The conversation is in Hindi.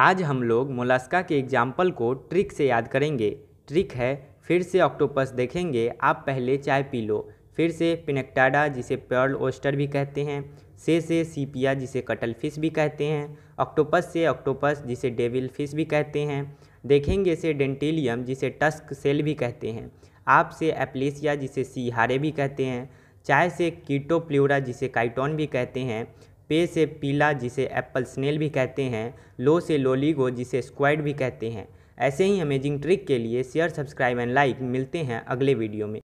आज हम लोग मोलास्का के एग्जाम्पल को ट्रिक से याद करेंगे ट्रिक है फिर से ऑक्टोपस देखेंगे आप पहले चाय पी लो फिर से पिनेक्टाडा जिसे पर्ल ओस्टर भी कहते हैं से से सीपिया जिसे कटल फिश भी कहते हैं ऑक्टोपस से ऑक्टोपस जिसे डेविल फिश भी कहते हैं देखेंगे से डेंटिलियम जिसे टस्क सेल भी कहते हैं आप से एप्लेसिया जिसे सीहारे भी कहते हैं चाय से कीटो जिसे काइटोन भी कहते हैं पे से पीला जिसे एप्पल स्नेल भी कहते हैं लो से लोलीगो जिसे स्क्वाइड भी कहते हैं ऐसे ही अमेजिंग ट्रिक के लिए शेयर सब्सक्राइब एंड लाइक मिलते हैं अगले वीडियो में